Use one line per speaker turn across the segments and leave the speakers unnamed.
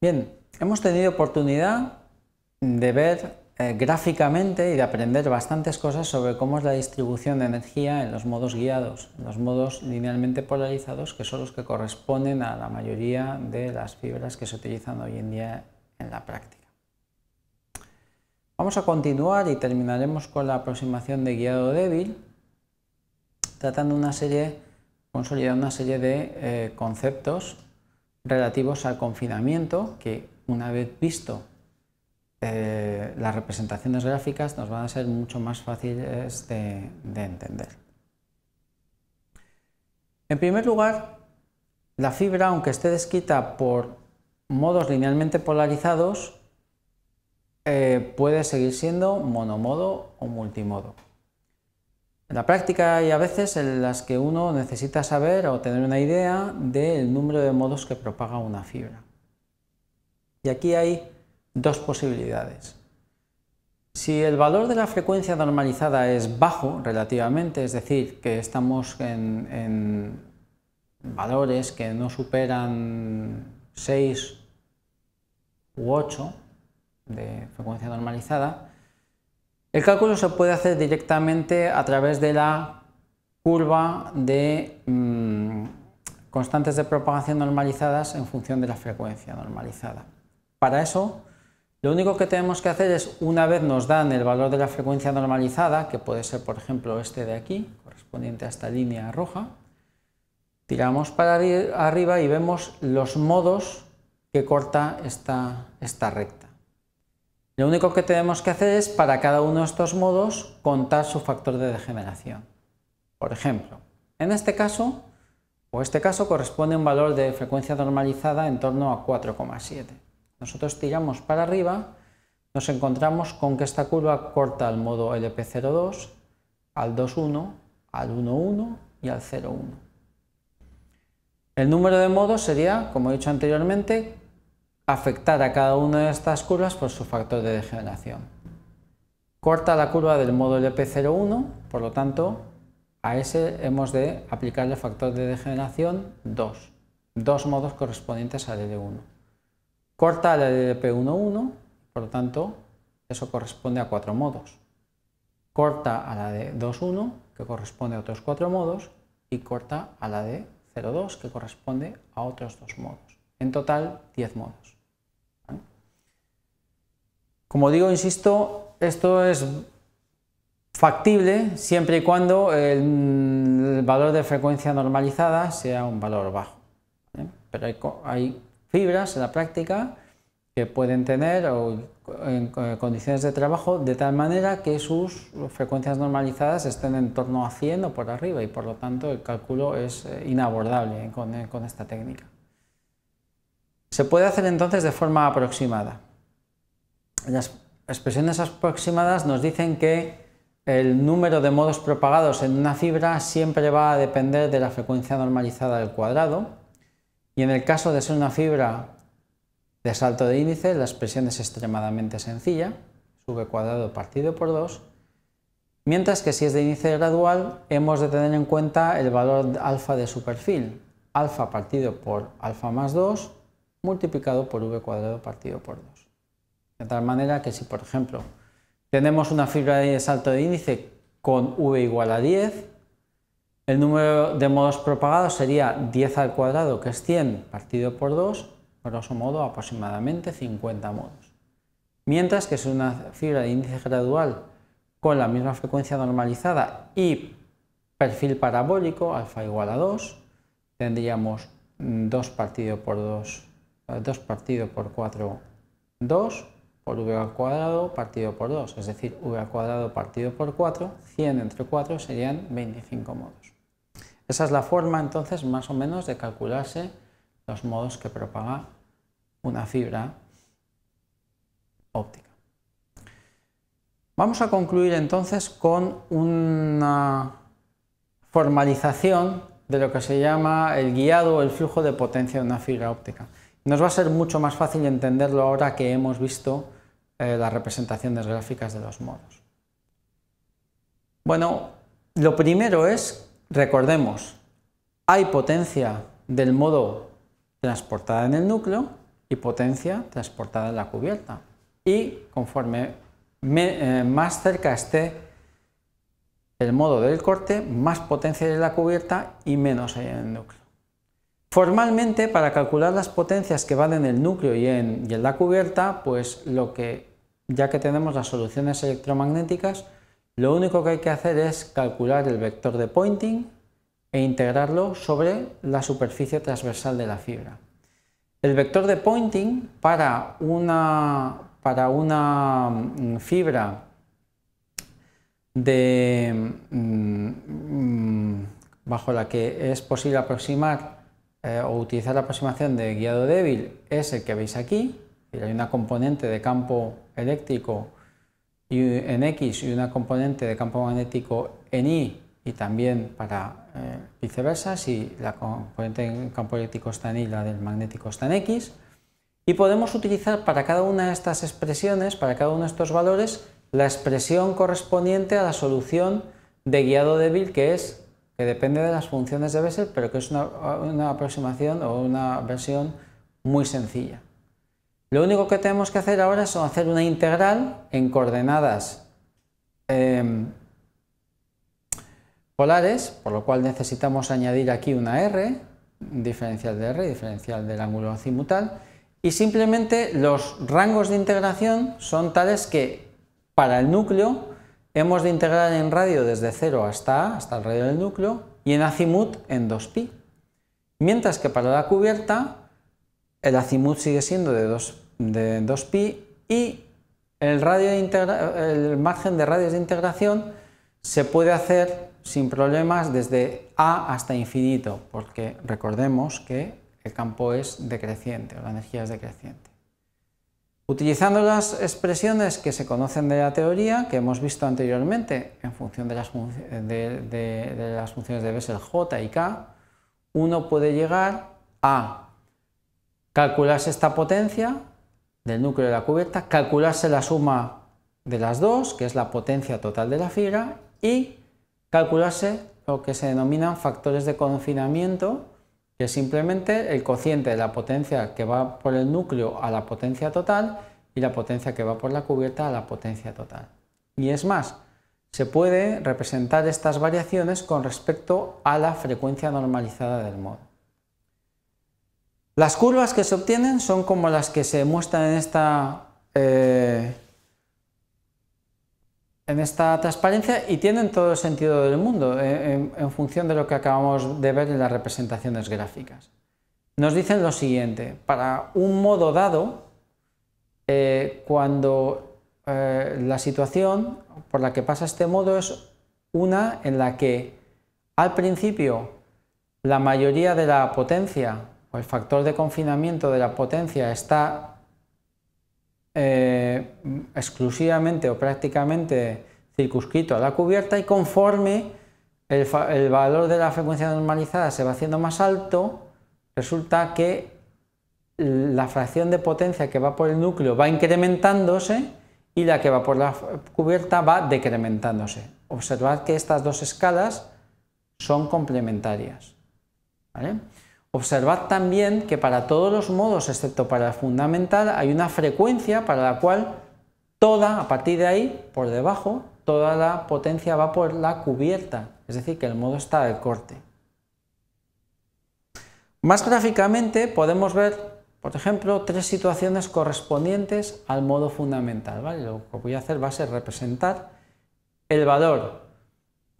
Bien, hemos tenido oportunidad de ver eh, gráficamente y de aprender bastantes cosas sobre cómo es la distribución de energía en los modos guiados, en los modos linealmente polarizados, que son los que corresponden a la mayoría de las fibras que se utilizan hoy en día en la práctica. Vamos a continuar y terminaremos con la aproximación de guiado débil, tratando una serie, consolidando una serie de eh, conceptos relativos al confinamiento, que una vez visto eh, las representaciones gráficas nos van a ser mucho más fáciles de, entender. En primer lugar, la fibra, aunque esté descrita por modos linealmente polarizados, eh, puede seguir siendo monomodo o multimodo. En la práctica hay a veces en las que uno necesita saber o tener una idea del número de modos que propaga una fibra. Y aquí hay dos posibilidades. Si el valor de la frecuencia normalizada es bajo relativamente, es decir, que estamos en, en valores que no superan 6 u 8 de frecuencia normalizada, el cálculo se puede hacer directamente a través de la curva de mm, constantes de propagación normalizadas en función de la frecuencia normalizada. Para eso, lo único que tenemos que hacer es, una vez nos dan el valor de la frecuencia normalizada, que puede ser, por ejemplo, este de aquí, correspondiente a esta línea roja, tiramos para arriba y vemos los modos que corta esta, esta recta. Lo único que tenemos que hacer es para cada uno de estos modos contar su factor de degeneración. Por ejemplo, en este caso, o este caso corresponde un valor de frecuencia normalizada en torno a 4,7. Nosotros tiramos para arriba, nos encontramos con que esta curva corta al modo LP02, al 2,1, al 1,1 y al 0,1. El número de modos sería, como he dicho anteriormente, afectar a cada una de estas curvas por su factor de degeneración. Corta la curva del modo LP01, por lo tanto, a ese hemos de aplicarle factor de degeneración 2, dos modos correspondientes al L1. Corta la de LP11, por lo tanto, eso corresponde a cuatro modos. Corta a la de 21, que corresponde a otros cuatro modos, y corta a la de 02, que corresponde a otros dos modos. En total, 10 modos. Como digo, insisto, esto es factible siempre y cuando el valor de frecuencia normalizada sea un valor bajo. ¿eh? Pero hay, fibras en la práctica que pueden tener o, eh, condiciones de trabajo de tal manera que sus frecuencias normalizadas estén en torno a 100 o por arriba y por lo tanto el cálculo es eh, inabordable con esta técnica. Se puede hacer entonces de forma aproximada las expresiones aproximadas nos dicen que el número de modos propagados en una fibra siempre va a depender de la frecuencia normalizada del cuadrado y en el caso de ser una fibra de salto de índice la expresión es extremadamente sencilla, v cuadrado partido por 2, mientras que si es de índice gradual hemos de tener en cuenta el valor alfa de su perfil, alfa partido por alfa más 2 multiplicado por v cuadrado partido por 2. De tal manera que si, por ejemplo, tenemos una fibra de salto de índice con v igual a 10, el número de modos propagados sería 10 al cuadrado, que es 100, partido por 2, grosso modo aproximadamente 50 modos. Mientras que si una fibra de índice gradual con la misma frecuencia normalizada y perfil parabólico, alfa igual a 2, tendríamos 2 mm, partido por 2, 2 partido por 4, 2, por v al cuadrado partido por 2, es decir, v al cuadrado partido por 4, 100 entre 4 serían 25 modos. Esa es la forma entonces más o menos de calcularse los modos que propaga una fibra óptica. Vamos a concluir entonces con una formalización de lo que se llama el guiado o el flujo de potencia de una fibra óptica. Nos va a ser mucho más fácil entenderlo ahora que hemos visto eh, las representaciones gráficas de los modos. Bueno, lo primero es, recordemos, hay potencia del modo transportada en el núcleo y potencia transportada en la cubierta. Y conforme eh, más cerca esté el modo del corte, más potencia hay en la cubierta y menos hay en el núcleo. Formalmente, para calcular las potencias que van en el núcleo y en, la cubierta, pues lo que, ya que tenemos las soluciones electromagnéticas, lo único que hay que hacer es calcular el vector de pointing e integrarlo sobre la superficie transversal de la fibra. El vector de pointing para una, para una mm, fibra de, mm, mm, bajo la que es posible aproximar eh, o utilizar la aproximación de guiado débil es el que veis aquí, hay una componente de campo eléctrico en X y una componente de campo magnético en Y y también para eh, viceversa, si la componente de campo eléctrico está en Y, la del magnético está en X. Y podemos utilizar para cada una de estas expresiones, para cada uno de estos valores, la expresión correspondiente a la solución de guiado débil que es que depende de las funciones de Bessel, pero que es una, aproximación o una versión muy sencilla. Lo único que tenemos que hacer ahora es hacer una integral en coordenadas em, polares, por lo cual necesitamos añadir aquí una r, diferencial de r, diferencial del ángulo azimutal, y simplemente los rangos de integración son tales que para el núcleo Hemos de integrar en radio desde 0 hasta A, hasta el radio del núcleo, y en azimut en 2pi. Mientras que para la cubierta, el azimut sigue siendo de 2, de pi y el, radio el margen de radios de integración se puede hacer sin problemas desde A hasta infinito, porque recordemos que el campo es decreciente, o la energía es decreciente. Utilizando las expresiones que se conocen de la teoría, que hemos visto anteriormente, en función de las, funciones de Bessel j y k, uno puede llegar a calcularse esta potencia del núcleo de la cubierta, calcularse la suma de las dos, que es la potencia total de la fibra, y calcularse lo que se denominan factores de confinamiento, que es simplemente el cociente de la potencia que va por el núcleo a la potencia total y la potencia que va por la cubierta a la potencia total. Y es más, se puede representar estas variaciones con respecto a la frecuencia normalizada del modo. Las curvas que se obtienen son como las que se muestran en esta eh, en esta transparencia y tienen todo el sentido del mundo en, función de lo que acabamos de ver en las representaciones gráficas. Nos dicen lo siguiente, para un modo dado, eh, cuando eh, la situación por la que pasa este modo es una en la que al principio la mayoría de la potencia o el factor de confinamiento de la potencia está eh, exclusivamente o prácticamente circunscrito a la cubierta y conforme el, valor de la frecuencia normalizada se va haciendo más alto, resulta que la fracción de potencia que va por el núcleo va incrementándose y la que va por la cubierta va decrementándose. Observad que estas dos escalas son complementarias. Observad también que para todos los modos, excepto para el fundamental, hay una frecuencia para la cual Toda, a partir de ahí, por debajo, toda la potencia va por la cubierta, es decir, que el modo está de corte. Más gráficamente podemos ver, por ejemplo, tres situaciones correspondientes al modo fundamental. Lo que voy a hacer va a ser representar el valor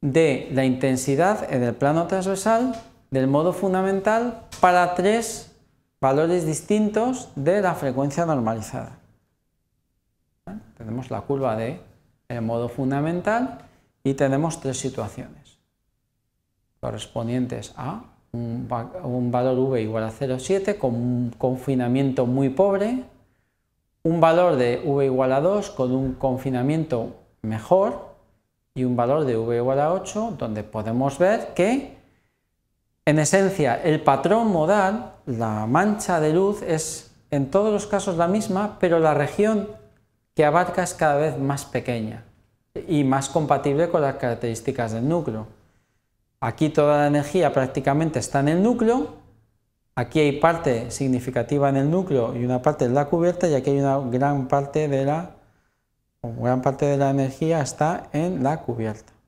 de la intensidad en el plano transversal del modo fundamental para tres valores distintos de la frecuencia normalizada. Tenemos la curva de modo fundamental y tenemos tres situaciones correspondientes a un, un valor v igual a 0,7 con un confinamiento muy pobre, un valor de v igual a 2 con un confinamiento mejor y un valor de v igual a 8 donde podemos ver que en esencia el patrón modal, la mancha de luz es en todos los casos la misma, pero la región que abarca es cada vez más pequeña y más compatible con las características del núcleo. Aquí toda la energía prácticamente está en el núcleo, aquí hay parte significativa en el núcleo y una parte en la cubierta y aquí hay una gran parte de la, gran parte de la energía está en la cubierta.